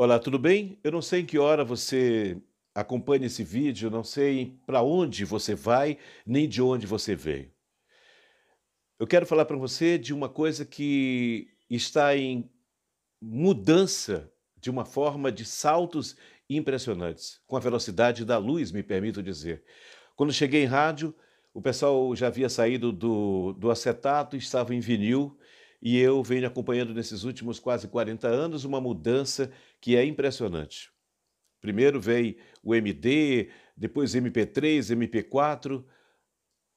Olá, tudo bem? Eu não sei em que hora você acompanha esse vídeo, não sei para onde você vai, nem de onde você veio. Eu quero falar para você de uma coisa que está em mudança de uma forma de saltos impressionantes, com a velocidade da luz, me permito dizer. Quando cheguei em rádio, o pessoal já havia saído do, do acetato, estava em vinil, e eu venho acompanhando nesses últimos quase 40 anos uma mudança que é impressionante. Primeiro veio o MD, depois MP3, MP4.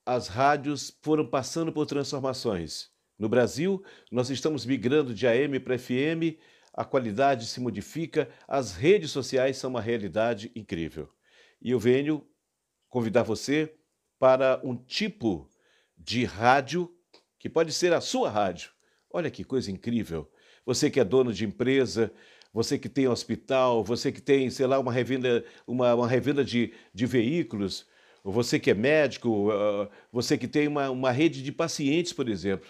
As rádios foram passando por transformações. No Brasil, nós estamos migrando de AM para FM, a qualidade se modifica, as redes sociais são uma realidade incrível. E eu venho convidar você para um tipo de rádio que pode ser a sua rádio. Olha que coisa incrível. Você que é dono de empresa, você que tem hospital, você que tem, sei lá, uma revenda, uma, uma revenda de, de veículos, você que é médico, ah, você que tem uma, uma rede de pacientes, por exemplo.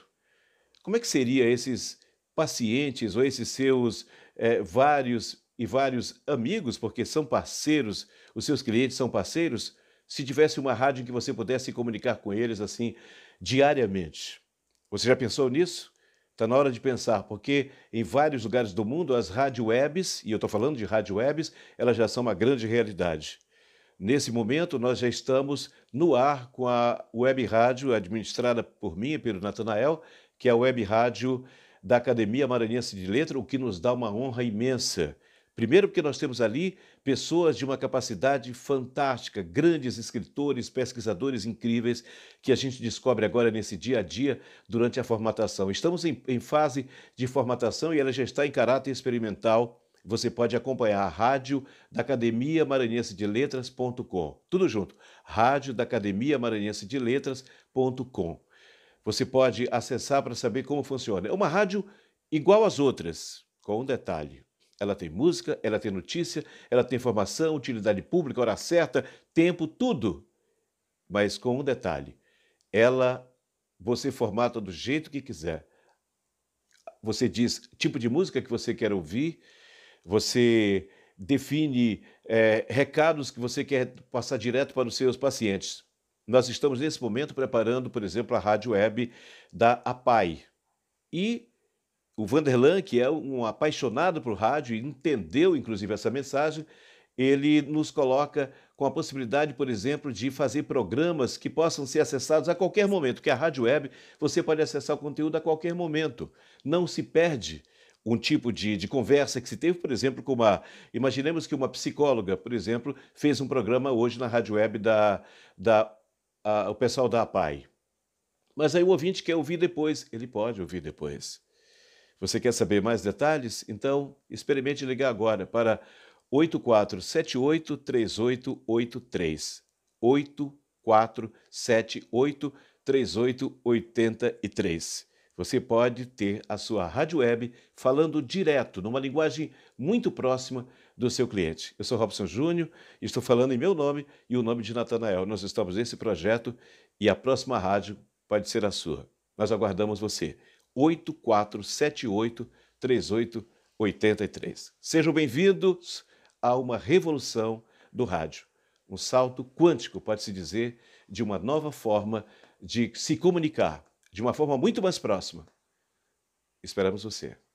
Como é que seria esses pacientes ou esses seus é, vários e vários amigos, porque são parceiros, os seus clientes são parceiros, se tivesse uma rádio em que você pudesse comunicar com eles assim diariamente? Você já pensou nisso? Está na hora de pensar, porque em vários lugares do mundo as rádio webs, e eu estou falando de rádio webs, elas já são uma grande realidade. Nesse momento, nós já estamos no ar com a web rádio administrada por mim e pelo Natanael, que é a web rádio da Academia Maranhense de Letra, o que nos dá uma honra imensa Primeiro, porque nós temos ali pessoas de uma capacidade fantástica, grandes escritores, pesquisadores incríveis, que a gente descobre agora nesse dia a dia durante a formatação. Estamos em, em fase de formatação e ela já está em caráter experimental. Você pode acompanhar a rádio da Academia Maranhense de Letras.com. Tudo junto. Rádio da Academia Maranhense de Letras.com. Você pode acessar para saber como funciona. É uma rádio igual às outras, com um detalhe. Ela tem música, ela tem notícia, ela tem informação, utilidade pública, hora certa, tempo, tudo. Mas com um detalhe: ela você formata do jeito que quiser. Você diz tipo de música que você quer ouvir, você define é, recados que você quer passar direto para os seus pacientes. Nós estamos nesse momento preparando, por exemplo, a rádio web da APAI. E o Vanderlan, que é um apaixonado por rádio e entendeu inclusive essa mensagem, ele nos coloca com a possibilidade, por exemplo, de fazer programas que possam ser acessados a qualquer momento, que a Rádio Web você pode acessar o conteúdo a qualquer momento. Não se perde um tipo de, de conversa que se teve, por exemplo, com uma. Imaginemos que uma psicóloga, por exemplo, fez um programa hoje na Rádio Web da, da a, o pessoal da APAI. Mas aí o ouvinte quer ouvir depois, ele pode ouvir depois. Você quer saber mais detalhes? Então, experimente ligar agora para 8478 3883. 8478 3883. Você pode ter a sua rádio web falando direto, numa linguagem muito próxima do seu cliente. Eu sou Robson Júnior, estou falando em meu nome e o nome de Natanael. Nós estamos nesse projeto e a próxima rádio pode ser a sua. Nós aguardamos você. 8478 3883. Sejam bem-vindos a uma revolução do rádio, um salto quântico, pode-se dizer, de uma nova forma de se comunicar, de uma forma muito mais próxima. Esperamos você.